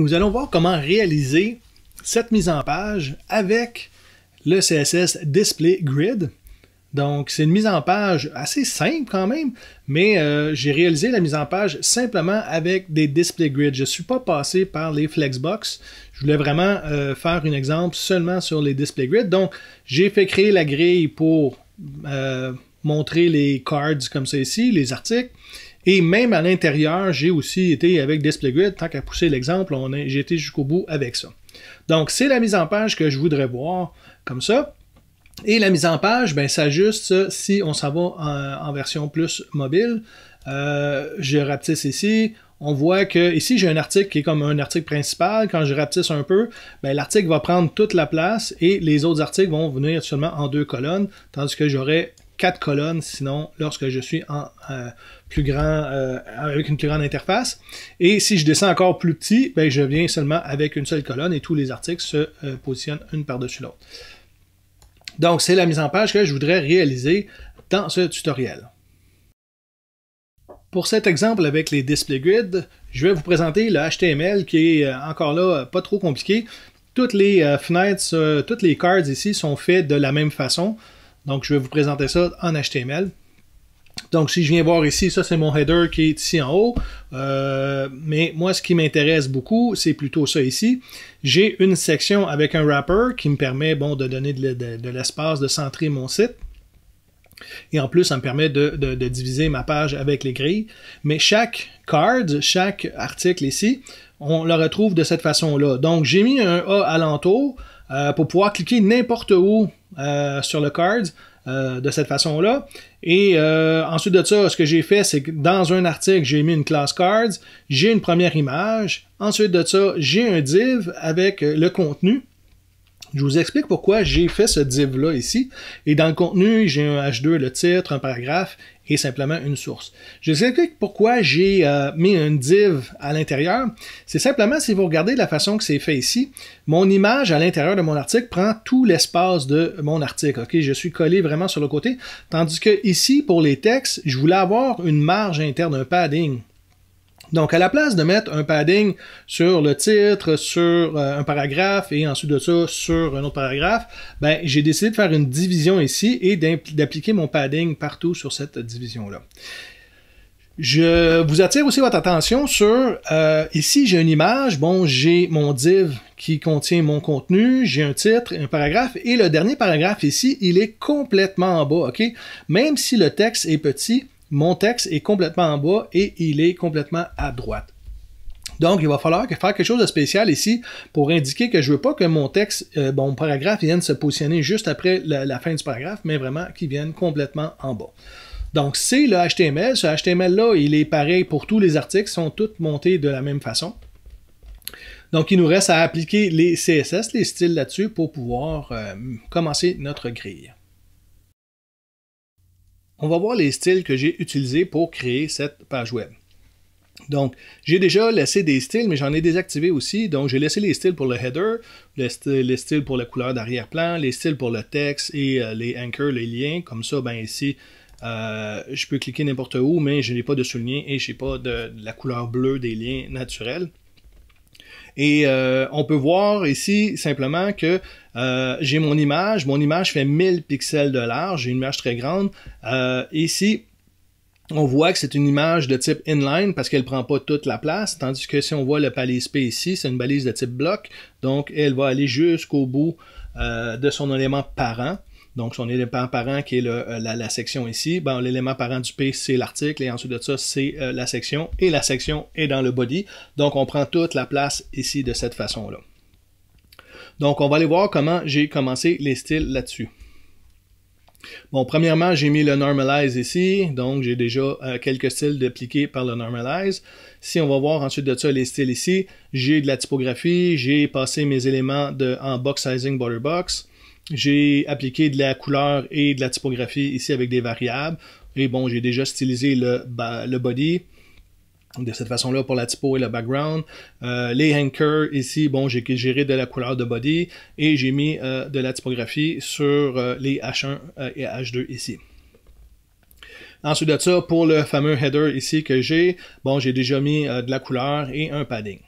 Nous allons voir comment réaliser cette mise en page avec le CSS Display Grid. Donc, c'est une mise en page assez simple quand même, mais euh, j'ai réalisé la mise en page simplement avec des display grid Je ne suis pas passé par les flexbox. Je voulais vraiment euh, faire un exemple seulement sur les display grid Donc, j'ai fait créer la grille pour euh, montrer les cards comme ça ici, les articles. Et même à l'intérieur, j'ai aussi été avec DisplayGrid, tant qu'à pousser l'exemple, j'ai été jusqu'au bout avec ça. Donc, c'est la mise en page que je voudrais voir comme ça. Et la mise en page, ça ben, ajuste si on s'en va en, version plus mobile. Euh, je rapetisse ici. On voit que ici j'ai un article qui est comme un article principal. Quand je rapetisse un peu, ben, l'article va prendre toute la place et les autres articles vont venir seulement en deux colonnes, tandis que j'aurais quatre colonnes, sinon lorsque je suis en euh, plus grand euh, avec une plus grande interface. Et si je descends encore plus petit, ben, je viens seulement avec une seule colonne et tous les articles se euh, positionnent une par-dessus l'autre. Donc c'est la mise en page que je voudrais réaliser dans ce tutoriel. Pour cet exemple avec les display grids, je vais vous présenter le HTML qui est encore là pas trop compliqué. Toutes les fenêtres, toutes les cards ici sont faites de la même façon. Donc, je vais vous présenter ça en HTML. Donc, si je viens voir ici, ça c'est mon header qui est ici en haut. Euh, mais moi, ce qui m'intéresse beaucoup, c'est plutôt ça ici. J'ai une section avec un wrapper qui me permet bon, de donner de, l'espace, de centrer mon site. Et en plus, ça me permet de, diviser ma page avec les grilles. Mais chaque card, chaque article ici, on le retrouve de cette façon-là. Donc, j'ai mis un A alentour euh, pour pouvoir cliquer n'importe où euh, sur le cards euh, de cette façon-là. Et euh, ensuite de ça, ce que j'ai fait, c'est que dans un article, j'ai mis une classe cards, j'ai une première image, ensuite de ça, j'ai un div avec le contenu je vous explique pourquoi j'ai fait ce div-là ici. Et dans le contenu, j'ai un H2, le titre, un paragraphe et simplement une source. Je vous explique pourquoi j'ai euh, mis un div à l'intérieur. C'est simplement, si vous regardez la façon que c'est fait ici, mon image à l'intérieur de mon article prend tout l'espace de mon article. Ok, Je suis collé vraiment sur le côté. Tandis que ici, pour les textes, je voulais avoir une marge interne, un padding. Donc, à la place de mettre un padding sur le titre, sur euh, un paragraphe et ensuite de ça sur un autre paragraphe, ben, j'ai décidé de faire une division ici et d'appliquer mon padding partout sur cette division-là. Je vous attire aussi votre attention sur, euh, ici j'ai une image, bon j'ai mon div qui contient mon contenu, j'ai un titre, un paragraphe, et le dernier paragraphe ici, il est complètement en bas, ok? Même si le texte est petit, mon texte est complètement en bas et il est complètement à droite. Donc, il va falloir faire quelque chose de spécial ici pour indiquer que je ne veux pas que mon texte, euh, bon, mon paragraphe vienne se positionner juste après la, fin du paragraphe, mais vraiment qu'il vienne complètement en bas. Donc, c'est le HTML. Ce HTML-là, il est pareil pour tous les articles, ils sont tous montés de la même façon. Donc, il nous reste à appliquer les CSS, les styles là-dessus, pour pouvoir euh, commencer notre grille on va voir les styles que j'ai utilisés pour créer cette page web. Donc, j'ai déjà laissé des styles, mais j'en ai désactivé aussi. Donc, j'ai laissé les styles pour le header, les, styles, pour la couleur d'arrière-plan, les styles pour le texte et euh, les anchors, les liens. Comme ça, ben ici, euh, je peux cliquer n'importe où, mais je n'ai pas de soulignement et je n'ai pas de, de, la couleur bleue des liens naturels. Et euh, on peut voir ici simplement que euh, j'ai mon image. Mon image fait 1000 pixels de large. J'ai une image très grande. Euh, ici, on voit que c'est une image de type inline parce qu'elle prend pas toute la place, tandis que si on voit le balise P ici, c'est une balise de type bloc, donc elle va aller jusqu'au bout de son élément parent. Donc, son élément parent qui est euh, la, section ici, ben, l'élément parent du P, c'est l'article, et ensuite de ça, c'est euh, la section, et la section est dans le body. Donc, on prend toute la place ici de cette façon-là. Donc, on va aller voir comment j'ai commencé les styles là-dessus. Bon, premièrement, j'ai mis le normalize ici, donc j'ai déjà euh, quelques styles d'appliquer par le normalize. Si on va voir ensuite de ça les styles ici, j'ai de la typographie, j'ai passé mes éléments en box sizing border box. J'ai appliqué de la couleur et de la typographie ici avec des variables. Et bon, j'ai déjà stylisé le, body de cette façon-là pour la typo et le background. Euh, les anchors ici, bon, j'ai géré de la couleur de body et j'ai mis euh, de la typographie sur euh, les H1 et H2 ici. Ensuite de ça, pour le fameux header ici que j'ai, bon, j'ai déjà mis de la couleur et un padding.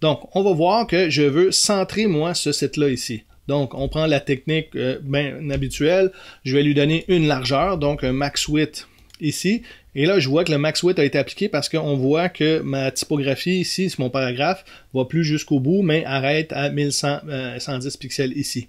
Donc, on va voir que je veux centrer, moi, ce site-là ici. Donc, on prend la technique euh, bien habituelle. Je vais lui donner une largeur, donc un max width ici. Et là, je vois que le max width a été appliqué parce qu'on voit que ma typographie ici, sur mon paragraphe, ne va plus jusqu'au bout, mais arrête à 1110 euh, pixels ici.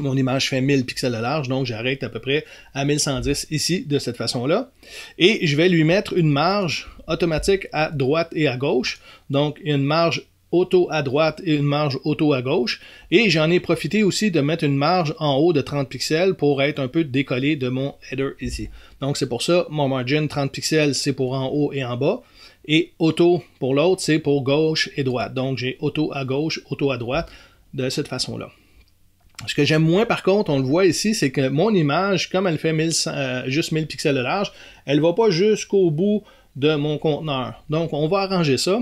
Mon image fait 1000 pixels de large, donc j'arrête à peu près à 1110 ici, de cette façon-là. Et je vais lui mettre une marge automatique à droite et à gauche. Donc, une marge auto à droite et une marge auto à gauche. Et j'en ai profité aussi de mettre une marge en haut de 30 pixels pour être un peu décollé de mon header ici. Donc c'est pour ça, mon margin 30 pixels, c'est pour en haut et en bas. Et auto pour l'autre, c'est pour gauche et droite. Donc j'ai auto à gauche, auto à droite de cette façon-là. Ce que j'aime moins, par contre, on le voit ici, c'est que mon image, comme elle fait euh, juste 1000 pixels de large, elle ne va pas jusqu'au bout de mon conteneur. Donc, on va arranger ça.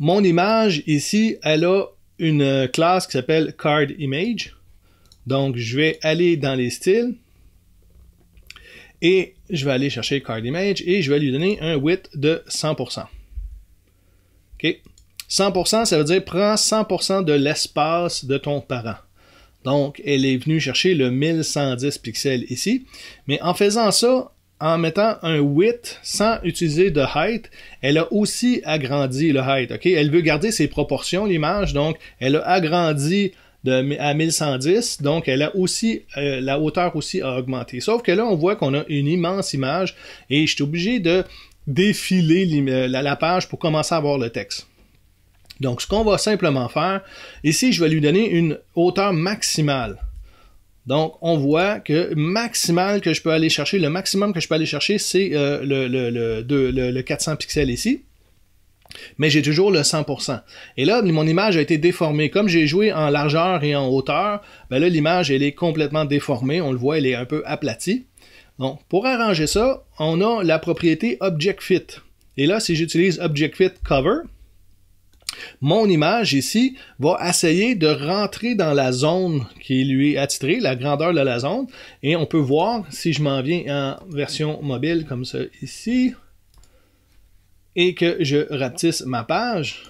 Mon image ici, elle a une euh, classe qui s'appelle card image. Donc, je vais aller dans les styles et je vais aller chercher card image et je vais lui donner un width de 100%. OK? 100%, ça veut dire prends 100% de l'espace de ton parent. Donc, elle est venue chercher le 1110 pixels ici. Mais en faisant ça, en mettant un width sans utiliser de height, elle a aussi agrandi le height. Elle veut garder ses proportions, l'image, donc elle a agrandi à 1110, donc elle a aussi euh, la hauteur aussi a augmenté. Sauf que là, on voit qu'on a une immense image et je suis obligé de défiler euh, la page pour commencer à voir le texte. Donc, ce qu'on va simplement faire, ici, je vais lui donner une hauteur maximale. Donc, on voit que maximal que je peux aller chercher, le maximum que je peux aller chercher, c'est euh, le, 400 pixels ici mais j'ai toujours le 100%. Et là, mon image a été déformée. Comme j'ai joué en largeur et en hauteur, ben là, l'image, elle est complètement déformée. On le voit, elle est un peu aplatie. Donc, pour arranger ça, on a la propriété Object Fit. Et là, si j'utilise Object Fit Cover, mon image ici va essayer de rentrer dans la zone qui lui est attitrée, la grandeur de la zone, et on peut voir si je m'en viens en version mobile comme ça ici, et que je rapetisse ma page,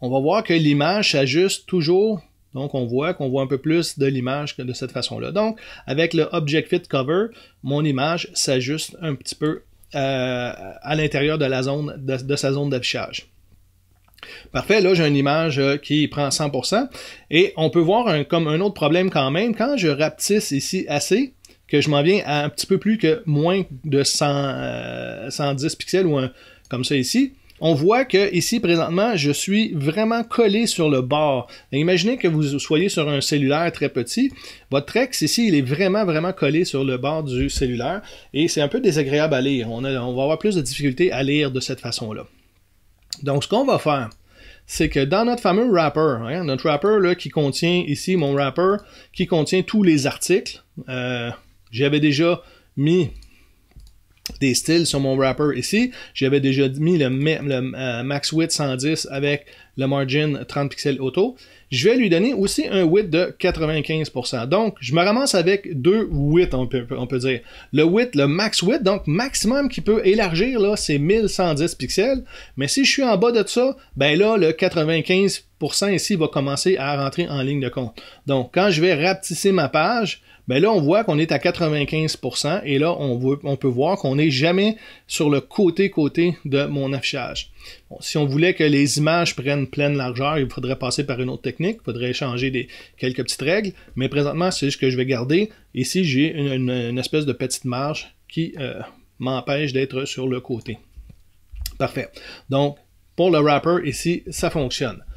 on va voir que l'image s'ajuste toujours donc, on voit qu'on voit un peu plus de l'image que de cette façon-là. Donc, avec le Object Fit Cover, mon image s'ajuste un petit peu euh, à l'intérieur de zone de sa zone d'affichage. Parfait, là j'ai une image euh, qui prend 100%. Et on peut voir un, comme un autre problème quand même, quand je rapetisse ici assez, que je m'en viens à un petit peu plus que moins de 110 euh, pixels ou comme ça ici, on voit que ici présentement, je suis vraiment collé sur le bord. imaginez que vous soyez sur un cellulaire très petit, votre texte ici, il est vraiment vraiment collé sur le bord du cellulaire et c'est un peu désagréable à lire. On, on va avoir plus de difficultés à lire de cette façon-là. Donc, ce qu'on va faire, c'est que dans notre fameux wrapper, hein, notre wrapper qui contient, ici, mon wrapper, qui contient tous les articles, euh, j'avais déjà mis des styles sur mon wrapper ici. J'avais déjà mis le, euh, max width 110 avec le margin 30 pixels auto. Je vais lui donner aussi un width de 95%. Donc, je me ramasse avec deux widths, on peut, dire. Le width, le max width, donc maximum qui peut élargir, là, c'est 1110 pixels. Mais si je suis en bas de ça, ben là, le 95% ici va commencer à rentrer en ligne de compte. Donc, quand je vais rapetisser ma page, ben là, on voit qu'on est à 95% et là, on, on peut voir qu'on n'est jamais sur le côté-côté de mon affichage. si on voulait que les images prennent pleine largeur, il faudrait passer par une autre technique, il faudrait changer des, quelques petites règles, mais présentement, c'est ce que je vais garder. Ici, j'ai une, espèce de petite marge qui euh, m'empêche d'être sur le côté. Parfait. Donc, pour le wrapper, ici, ça fonctionne.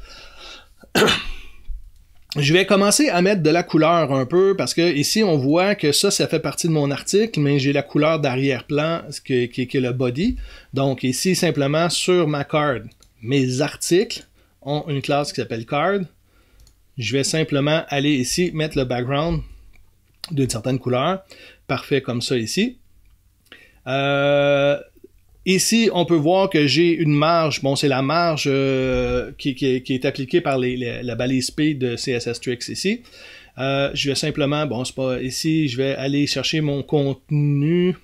Je vais commencer à mettre de la couleur un peu parce que ici on voit que ça, ça fait partie de mon article, mais j'ai la couleur d'arrière-plan qui, qui, qui, est le body. Donc ici, simplement sur ma card, mes articles ont une classe qui s'appelle card. Je vais simplement aller ici, mettre le background d'une certaine couleur. Parfait comme ça ici. Euh, Ici, on peut voir que j'ai une marge. Bon, c'est la marge euh, qui, est appliquée par la balise P de CSS Tricks ici. Euh, je vais simplement, bon, c'est pas ici, je vais aller chercher mon contenu.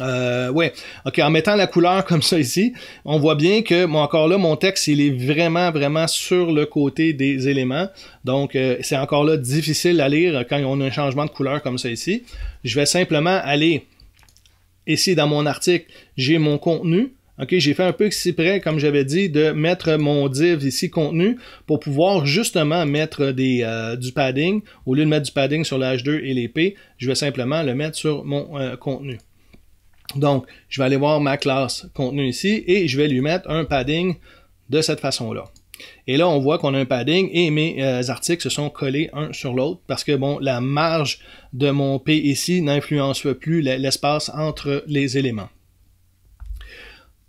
Euh, ouais, ok, en mettant la couleur comme ça ici, on voit bien que, bon, encore là, mon texte, il est vraiment, vraiment sur le côté des éléments. Donc, euh, c'est encore là difficile à lire quand on a un changement de couleur comme ça ici. Je vais simplement aller et dans mon article, j'ai mon contenu. OK, j'ai fait un peu près, comme j'avais dit, de mettre mon div ici contenu pour pouvoir justement mettre euh, du padding. Au lieu de mettre du padding sur le H2 et les je vais simplement le mettre sur mon euh, contenu. Donc, je vais aller voir ma classe contenu ici et je vais lui mettre un padding de cette façon-là. Et là, on voit qu'on a un padding et mes euh, articles se sont collés un sur l'autre parce que bon, la marge de mon P ici n'influence plus l'espace entre les éléments.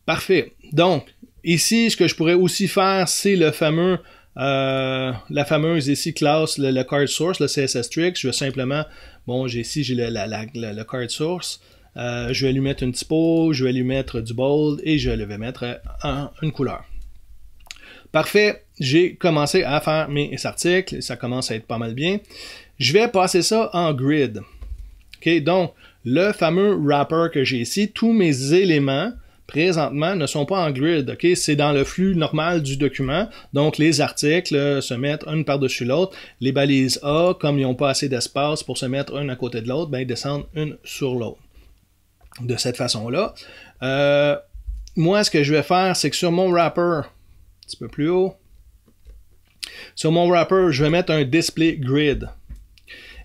Parfait. Donc, ici, ce que je pourrais aussi faire, c'est le fameux euh, la fameuse ici classe, le, card source, le CSS Tricks. Je vais simplement, bon, j'ai ici, j'ai le, card source. Euh, je vais lui mettre une typo, je vais lui mettre du bold et je vais lui mettre en une couleur. Parfait, j'ai commencé à faire mes articles, ça commence à être pas mal bien. Je vais passer ça en grid. donc, le fameux wrapper que j'ai ici, tous mes éléments présentement ne sont pas en grid. C'est dans le flux normal du document. Donc, les articles se mettent une par-dessus l'autre. Les balises A, comme ils n'ont pas assez d'espace pour se mettre un à côté de l'autre, ben, ils descendent une sur l'autre. De cette façon-là. Euh, moi, ce que je vais faire, c'est que sur mon wrapper, petit peu plus haut. Sur mon wrapper, je vais mettre un display grid.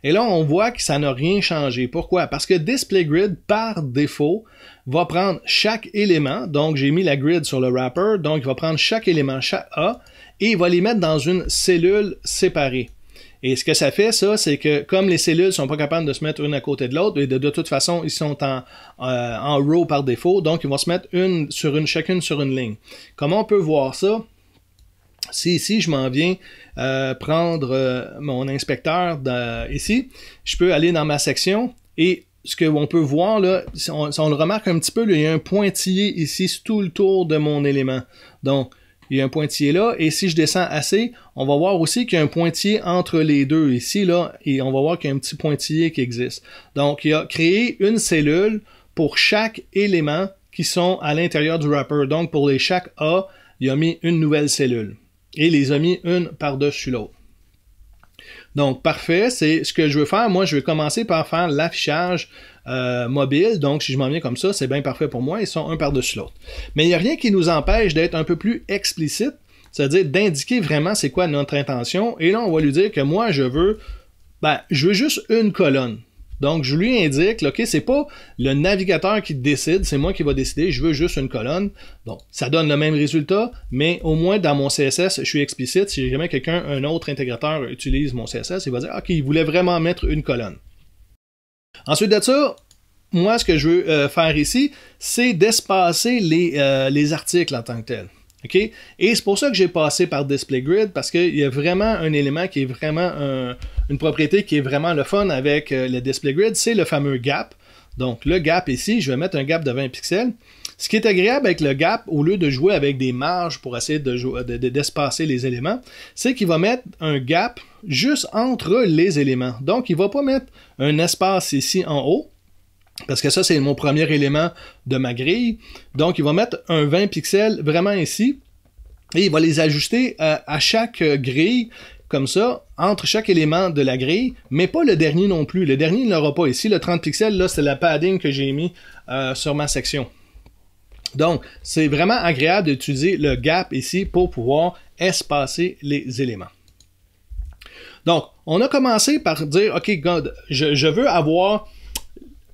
Et là, on voit que ça n'a rien changé. Pourquoi? Parce que Display Grid, par défaut, va prendre chaque élément. Donc, j'ai mis la grid sur le wrapper. Donc, il va prendre chaque élément, chaque A, et il va les mettre dans une cellule séparée. Et ce que ça fait, ça, c'est que comme les cellules sont pas capables de se mettre une à côté de l'autre, et de, toute façon, ils sont en, euh, en row par défaut, donc ils vont se mettre une sur une, chacune sur une ligne. Comment on peut voir ça? Si ici, je m'en viens euh, prendre euh, mon inspecteur ici, je peux aller dans ma section et ce qu'on peut voir, là, si on, le remarque un petit peu, il y a un pointillé ici tout le tour de mon élément. Donc, il y a un pointillé là, et si je descends assez, on va voir aussi qu'il y a un pointillé entre les deux ici, là, et on va voir qu'il y a un petit pointillé qui existe. Donc, il a créé une cellule pour chaque élément qui sont à l'intérieur du wrapper. Donc, pour les chaque A, il a mis une nouvelle cellule et les a mis une par-dessus l'autre. Donc, parfait, c'est ce que je veux faire. Moi, je vais commencer par faire l'affichage euh, mobile. Donc, si je m'en viens comme ça, c'est bien parfait pour moi. Ils sont un par-dessus l'autre. Mais il n'y a rien qui nous empêche d'être un peu plus explicite, c'est-à-dire d'indiquer vraiment c'est quoi notre intention. Et là, on va lui dire que moi, je veux, ben, je veux juste une colonne. Donc, je lui indique, OK, c'est pas le navigateur qui décide, c'est moi qui va décider, je veux juste une colonne. Donc, ça donne le même résultat, mais au moins dans mon CSS, je suis explicite. Si jamais quelqu'un, un autre intégrateur utilise mon CSS, il va dire, OK, il voulait vraiment mettre une colonne. Ensuite de ça, moi, ce que je veux euh, faire ici, c'est d'espacer euh, les, articles en tant que tels. Et c'est pour ça que j'ai passé par Display Grid, parce qu'il y a vraiment un élément qui est vraiment une propriété qui est vraiment le fun avec euh, le Display Grid, c'est le fameux gap. Donc le gap ici, je vais mettre un gap de 20 pixels. Ce qui est agréable avec le gap, au lieu de jouer avec des marges pour essayer d'espacer de, les éléments, c'est qu'il va mettre un gap juste entre les éléments. Donc, il ne va pas mettre un espace ici en haut, parce que ça, c'est mon premier élément de ma grille. Donc, il va mettre un 20 pixels vraiment ici, et il va les ajuster à, chaque grille comme ça, entre chaque élément de la grille, mais pas le dernier non plus. Le dernier, il n'aura pas ici. Le 30 pixels, là, c'est la padding que j'ai mis euh, sur ma section. Donc, c'est vraiment agréable d'utiliser le gap ici pour pouvoir espacer les éléments. Donc, on a commencé par dire, OK, je, veux avoir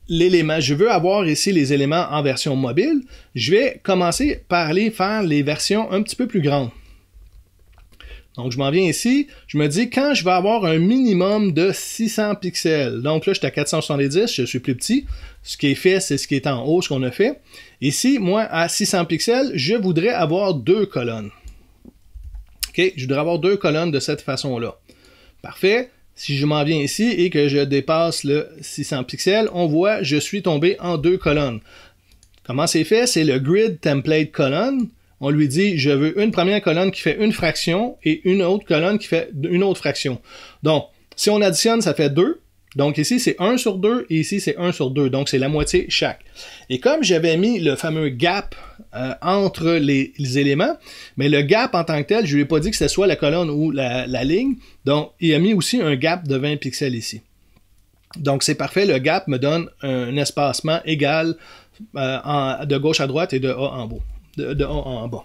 l'élément, je veux avoir ici les éléments en version mobile. Je vais commencer par les faire les versions un petit peu plus grandes. Donc, je m'en viens ici. Je me dis, quand je vais avoir un minimum de 600 pixels, donc là, je à 470, je suis plus petit, ce qui est fait, c'est ce qui est en haut, ce qu'on a fait. Ici, moi, à 600 pixels, je voudrais avoir deux colonnes. OK? Je voudrais avoir deux colonnes de cette façon-là. Parfait. Si je m'en viens ici et que je dépasse le 600 pixels, on voit je suis tombé en deux colonnes. Comment c'est fait? C'est le grid template colonne. On lui dit je veux une première colonne qui fait une fraction et une autre colonne qui fait une autre fraction. Donc, si on additionne, ça fait deux. Donc ici, c'est 1 sur 2 et ici, c'est 1 sur 2. Donc c'est la moitié chaque. Et comme j'avais mis le fameux gap euh, entre les, éléments, mais le gap en tant que tel, je ne lui ai pas dit que ce soit la colonne ou la, ligne. Donc il a mis aussi un gap de 20 pixels ici. Donc c'est parfait, le gap me donne un espacement égal euh, de gauche à droite et de haut en de haut en bas.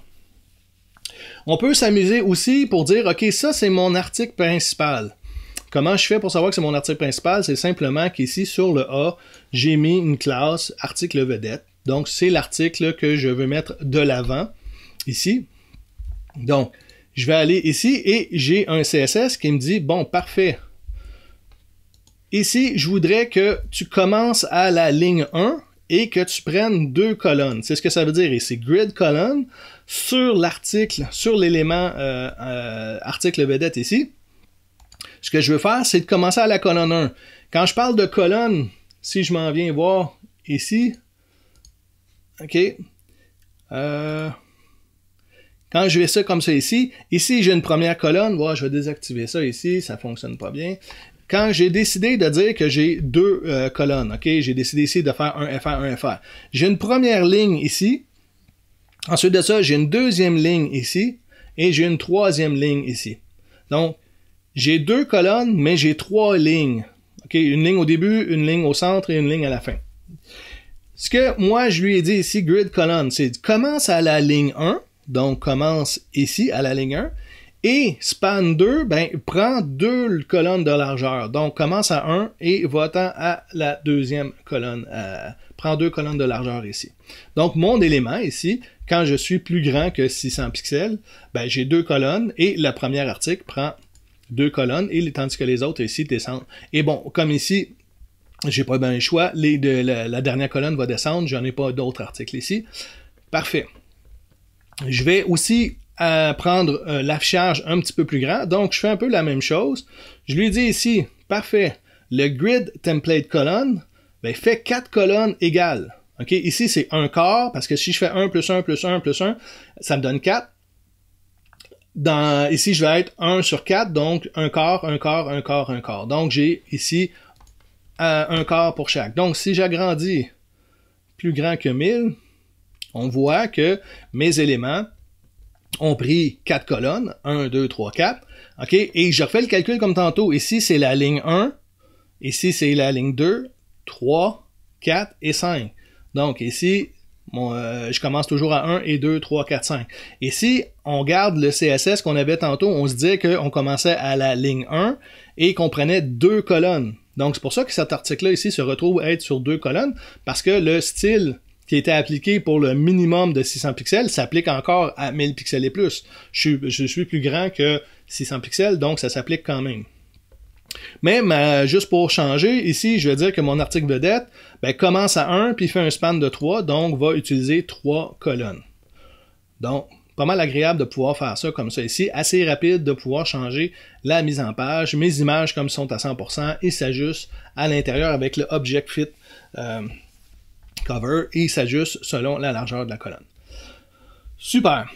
On peut s'amuser aussi pour dire, OK, ça c'est mon article principal. Comment je fais pour savoir que c'est mon article principal? C'est simplement qu'ici, sur le A, j'ai mis une classe article vedette. Donc, c'est l'article que je veux mettre de l'avant ici. Donc, je vais aller ici et j'ai un CSS qui me dit, bon, parfait. Ici, je voudrais que tu commences à la ligne 1 et que tu prennes deux colonnes. C'est ce que ça veut dire ici. Grid colonne sur l'article, sur l'élément euh, euh, article vedette ici. Ce que je veux faire, c'est de commencer à la colonne 1. Quand je parle de colonne, si je m'en viens voir ici, OK, euh, quand je vais ça comme ça ici, ici j'ai une première colonne, je vais désactiver ça ici, ça ne fonctionne pas bien. Quand j'ai décidé de dire que j'ai deux euh, colonnes, ok, j'ai décidé ici de faire un FR, un FR. J'ai une première ligne ici, ensuite de ça j'ai une deuxième ligne ici et j'ai une troisième ligne ici. Donc j'ai deux colonnes, mais j'ai trois lignes. une ligne au début, une ligne au centre et une ligne à la fin. Ce que moi je lui ai dit ici, grid colonne, c'est commence à la ligne 1, donc commence ici à la ligne 1, et span 2, ben, prend deux colonnes de largeur. Donc commence à 1 et va-t'en à la deuxième colonne. Euh, prend deux colonnes de largeur ici. Donc mon élément ici, quand je suis plus grand que 600 pixels, ben, j'ai deux colonnes et la première article prend deux colonnes, et tandis que les autres ici descendent. Et bon, comme ici, j'ai pas bien le choix, la, dernière colonne va descendre, j'en ai pas d'autres articles ici. Parfait. Je vais aussi euh, prendre euh, l'affichage un petit peu plus grand, donc je fais un peu la même chose. Je lui dis ici, parfait, le grid template colonne, ben, fait quatre colonnes égales. ici, c'est un quart, parce que si je fais 1 plus 1 plus 1 plus 1, ça me donne 4 ici, je vais être 1 sur 4, donc un quart, un quart, un quart, un quart. Donc, j'ai ici 1 euh, un quart pour chaque. Donc, si j'agrandis plus grand que 1000, on voit que mes éléments ont pris 4 colonnes, 1, 2, 3, 4. OK? Et je refais le calcul comme tantôt. Ici, c'est la ligne 1. Ici, c'est la ligne 2, 3, 4 et 5. Donc, ici, Bon, euh, je commence toujours à 1 et 2, 3, 4, 5. Et si on garde le CSS qu'on avait tantôt, on se disait qu'on commençait à la ligne 1 et qu'on prenait deux colonnes. Donc c'est pour ça que cet article-là ici se retrouve à être sur deux colonnes, parce que le style qui était appliqué pour le minimum de 600 pixels s'applique encore à 1000 pixels et plus. je suis plus grand que 600 pixels, donc ça s'applique quand même. Mais euh, juste pour changer, ici, je vais dire que mon article vedette ben, commence à 1 puis fait un span de 3, donc va utiliser 3 colonnes. Donc, pas mal agréable de pouvoir faire ça comme ça ici, assez rapide de pouvoir changer la mise en page, mes images comme sont à 100% et s'ajustent à l'intérieur avec le Object Fit euh, Cover et s'ajustent selon la largeur de la colonne. Super.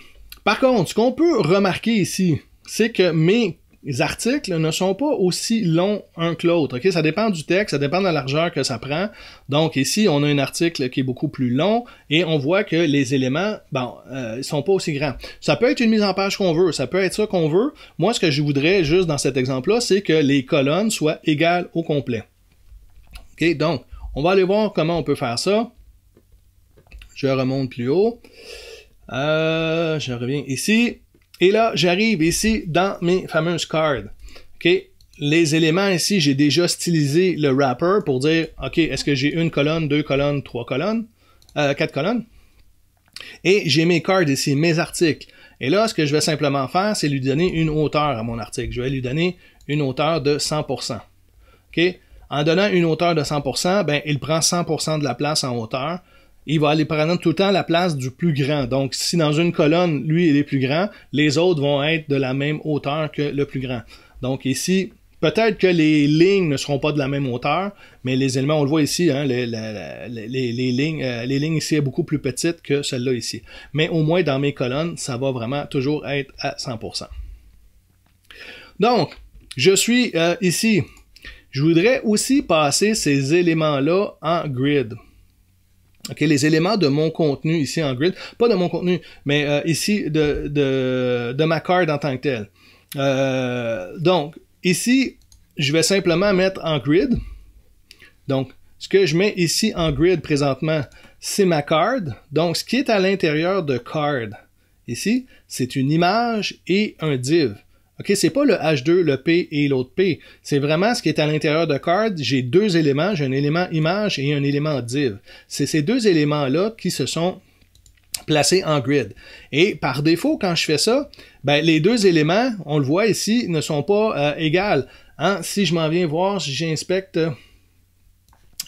Par contre, ce qu'on peut remarquer ici, c'est que mes les articles ne sont pas aussi longs un que l'autre. Ça dépend du texte, ça dépend de la largeur que ça prend. Donc ici, on a un article qui est beaucoup plus long et on voit que les éléments, bon, euh, sont pas aussi grands. Ça peut être une mise en page qu'on veut, ça peut être ça qu'on veut. Moi, ce que je voudrais juste dans cet exemple-là, c'est que les colonnes soient égales au complet. OK, donc, on va aller voir comment on peut faire ça. Je remonte plus haut. Euh, je reviens ici. Et là, j'arrive ici dans mes fameuses cards. Les éléments ici, j'ai déjà stylisé le wrapper pour dire, OK, est-ce que j'ai une colonne, deux colonnes, trois colonnes, euh, quatre colonnes? Et j'ai mes cards ici, mes articles. Et là, ce que je vais simplement faire, c'est lui donner une hauteur à mon article. Je vais lui donner une hauteur de 100%. En donnant une hauteur de 100%, ben, il prend 100% de la place en hauteur il va aller prendre tout le temps la place du plus grand. Donc, si dans une colonne, lui, il est plus grand, les autres vont être de la même hauteur que le plus grand. Donc, ici, peut-être que les lignes ne seront pas de la même hauteur, mais les éléments, on le voit ici, hein, les, lignes, euh, les lignes ici sont beaucoup plus petites que celle-là ici. Mais au moins, dans mes colonnes, ça va vraiment toujours être à 100%. Donc, je suis euh, ici. Je voudrais aussi passer ces éléments-là en grid. Okay, les éléments de mon contenu ici en grid, pas de mon contenu, mais euh, ici de, de, de, ma card en tant que telle. Euh, donc, ici, je vais simplement mettre en grid. Donc, ce que je mets ici en grid présentement, c'est ma card. Donc, ce qui est à l'intérieur de card, ici, c'est une image et un div. OK, c'est pas le H2, le P et l'autre P. C'est vraiment ce qui est à l'intérieur de card. J'ai deux éléments. J'ai un élément image et un élément div. C'est ces deux éléments-là qui se sont placés en grid. Et par défaut, quand je fais ça, ben, les deux éléments, on le voit ici, ne sont pas égaux. Euh, égales. Hein, si je m'en viens voir, j'inspecte euh,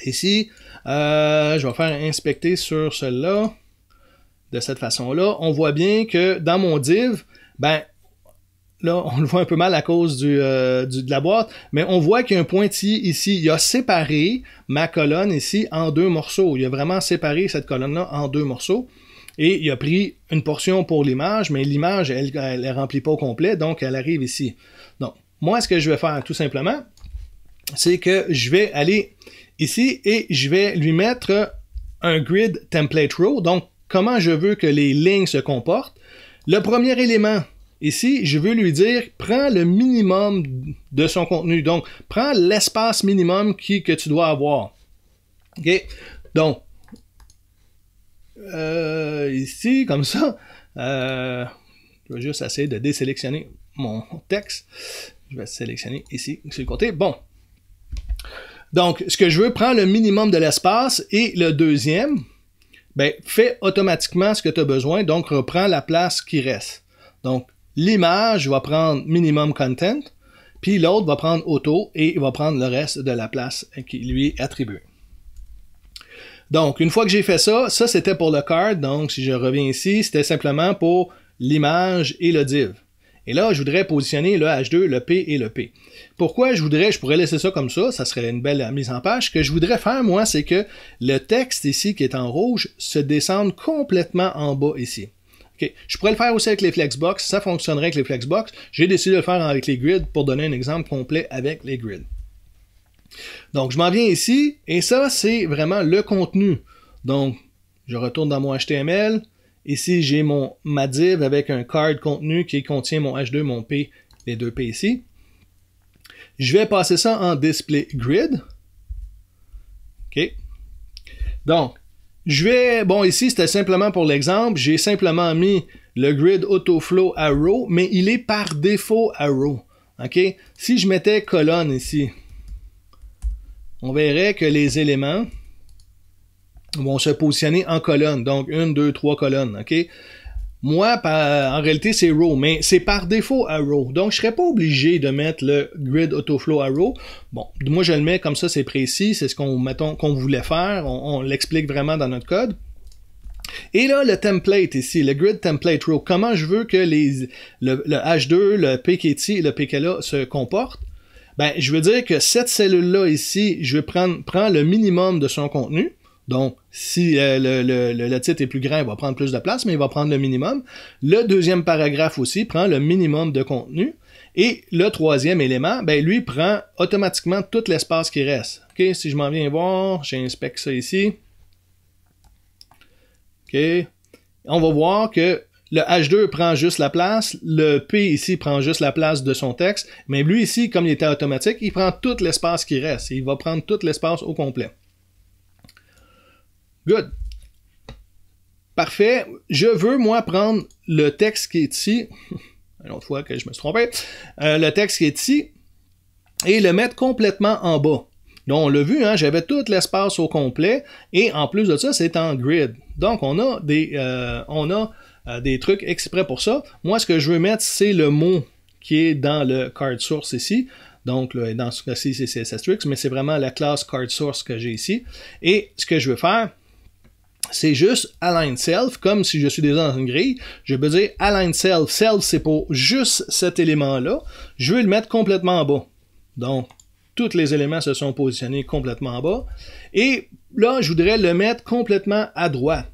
ici. Euh, je vais faire inspecter sur celle-là. De cette façon-là, on voit bien que dans mon div, ben, Là, on le voit un peu mal à cause euh, du, de la boîte, mais on voit qu'il y a un pointillé ici. Il a séparé ma colonne ici en deux morceaux. Il a vraiment séparé cette colonne-là en deux morceaux. Et il a pris une portion pour l'image, mais l'image, elle ne remplit pas au complet, donc elle arrive ici. Donc, moi, ce que je vais faire tout simplement, c'est que je vais aller ici et je vais lui mettre un grid template row. Donc, comment je veux que les lignes se comportent. Le premier élément, Ici, je veux lui dire, prends le minimum de son contenu. Donc, prends l'espace minimum qui, que tu dois avoir. OK? Donc, euh, ici, comme ça, euh, je vais juste essayer de désélectionner mon texte. Je vais sélectionner ici, sur le côté. Bon. Donc, ce que je veux, prends le minimum de l'espace et le deuxième, ben, fais automatiquement ce que tu as besoin, donc reprends la place qui reste. Donc, L'image va prendre minimum content, puis l'autre va prendre auto et il va prendre le reste de la place qui lui est attribuée. Donc, une fois que j'ai fait ça, ça c'était pour le card. Donc, si je reviens ici, c'était simplement pour l'image et le div. Et là, je voudrais positionner le H2, le P et le P. Pourquoi je voudrais, je pourrais laisser ça comme ça, ça serait une belle mise en page. Ce que je voudrais faire, moi, c'est que le texte ici qui est en rouge se descende complètement en bas ici. Je pourrais le faire aussi avec les Flexbox, ça fonctionnerait avec les Flexbox. J'ai décidé de le faire avec les grids pour donner un exemple complet avec les grids. Donc, je m'en viens ici, et ça, c'est vraiment le contenu. Donc, je retourne dans mon HTML. Ici, j'ai mon ma div avec un card contenu qui contient mon H2, mon P, les deux P ici. Je vais passer ça en display grid. OK. Donc, je vais, bon, ici, c'était simplement pour l'exemple, j'ai simplement mis le grid autoflow à row, mais il est par défaut à row. OK? Si je mettais colonne ici, on verrait que les éléments vont se positionner en colonne, donc une, deux, trois colonnes. OK? Moi, en réalité, c'est row, mais c'est par défaut à row. Donc, je serais pas obligé de mettre le grid autoflow à row. Bon, moi, je le mets comme ça, c'est précis, c'est ce qu'on voulait faire. on, l'explique vraiment dans notre code. Et là, le template ici, le grid template row, comment je veux que les, le, H2, le PKT et le PKLA se comportent? Ben, je veux dire que cette cellule-là ici, je vais prendre, le minimum de son contenu. Donc, si euh, le, titre est plus grand, il va prendre plus de place, mais il va prendre le minimum. Le deuxième paragraphe aussi prend le minimum de contenu. Et le troisième élément, ben, lui prend automatiquement tout l'espace qui reste. Ok, Si je m'en viens voir, j'inspecte ça ici. Ok, On va voir que le H2 prend juste la place, le P ici prend juste la place de son texte, mais lui ici, comme il était automatique, il prend tout l'espace qui reste. Il va prendre tout l'espace au complet. Good. Parfait. Je veux, moi, prendre le texte qui est ici. Une autre fois que je me suis trompé. Euh, le texte qui est ici. Et le mettre complètement en bas. Donc, on l'a vu, hein, j'avais tout l'espace au complet. Et en plus de ça, c'est en grid. Donc, on a des, euh, on a, euh, des trucs exprès pour ça. Moi, ce que je veux mettre, c'est le mot qui est dans le card source ici. Donc, dans ce cas-ci, c'est CSS Tricks, mais c'est vraiment la classe card source que j'ai ici. Et ce que je veux faire, c'est juste align self, comme si je suis déjà dans une grille, je peux dire align self, self c'est pour juste cet élément-là, je vais le mettre complètement en bas. Donc, tous les éléments se sont positionnés complètement en bas, et là, je voudrais le mettre complètement à droite.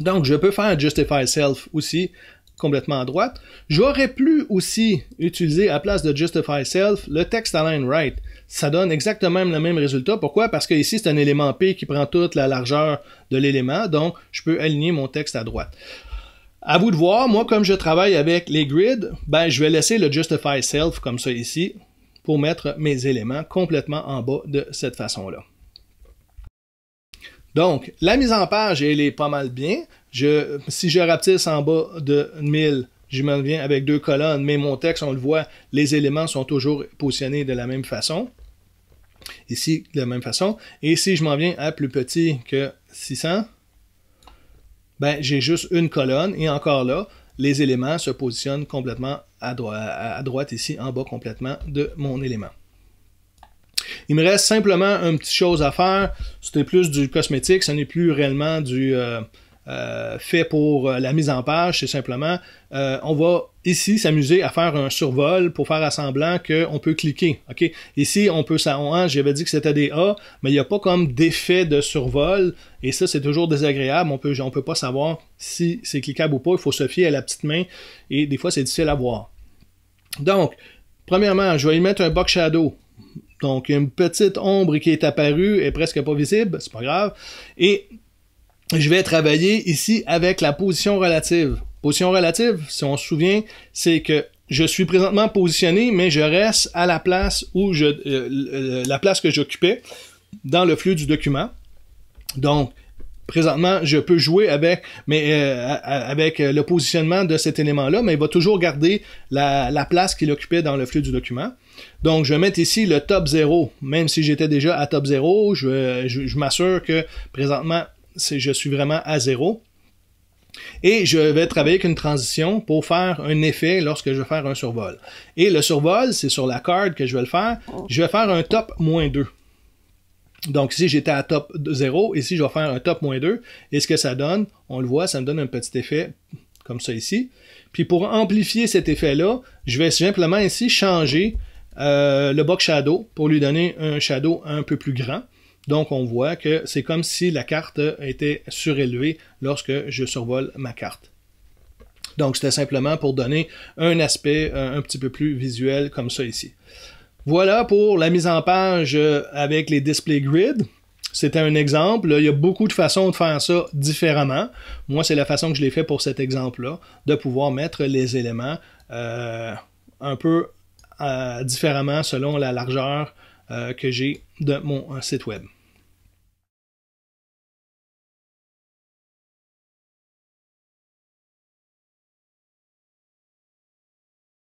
Donc, je peux faire justify self aussi complètement à droite. J'aurais pu aussi utiliser à place de justify self le text align right ça donne exactement le même résultat. Pourquoi? Parce que ici, c'est un élément P qui prend toute la largeur de l'élément, donc je peux aligner mon texte à droite. À vous de voir, moi, comme je travaille avec les grids, ben, je vais laisser le justify self comme ça ici pour mettre mes éléments complètement en bas de cette façon-là. Donc, la mise en page, elle est pas mal bien. si je rapetisse en bas de 1000, je m'en viens avec deux colonnes, mais mon texte, on le voit, les éléments sont toujours positionnés de la même façon. Ici, de la même façon. Et si je m'en viens à plus petit que 600, ben, j'ai juste une colonne. Et encore là, les éléments se positionnent complètement à, droite, ici, en bas complètement de mon élément. Il me reste simplement une petite chose à faire. C'était plus du cosmétique, ce n'est plus réellement du, euh, euh, fait pour euh, la mise en page, c'est simplement euh, on va ici s'amuser à faire un survol pour faire à semblant qu'on peut cliquer. Ici, on peut ça. Hein, j'avais dit que c'était des A, mais il n'y a pas comme d'effet de survol. Et ça, c'est toujours désagréable. On peut, ne on peut pas savoir si c'est cliquable ou pas. Il faut se fier à la petite main. Et des fois, c'est difficile à voir. Donc, premièrement, je vais y mettre un box shadow. Donc, une petite ombre qui est apparue est presque pas visible, c'est pas grave. Et je vais travailler ici avec la position relative. Position relative, si on se souvient, c'est que je suis présentement positionné, mais je reste à la place où je, euh, euh, la place que j'occupais dans le flux du document. Donc, présentement, je peux jouer avec, mais, euh, avec le positionnement de cet élément-là, mais il va toujours garder la, place qu'il occupait dans le flux du document. Donc, je vais mettre ici le top 0. Même si j'étais déjà à top 0, je m'assure que présentement, je suis vraiment à zéro. Et je vais travailler avec une transition pour faire un effet lorsque je vais faire un survol. Et le survol, c'est sur la carte que je vais le faire. Je vais faire un top moins 2. Donc ici, j'étais à top 0. Ici, je vais faire un top moins 2. Et ce que ça donne, on le voit, ça me donne un petit effet comme ça ici. Puis pour amplifier cet effet-là, je vais simplement ici changer euh, le box shadow pour lui donner un shadow un peu plus grand. Donc on voit que c'est comme si la carte était surélevée lorsque je survole ma carte. Donc c'était simplement pour donner un aspect euh, un petit peu plus visuel comme ça ici. Voilà pour la mise en page euh, avec les display grids. C'était un exemple. Il y a beaucoup de façons de faire ça différemment. Moi, c'est la façon que je l'ai fait pour cet exemple-là, de pouvoir mettre les éléments euh, un peu différemment selon la largeur euh, que j'ai de mon euh, site web.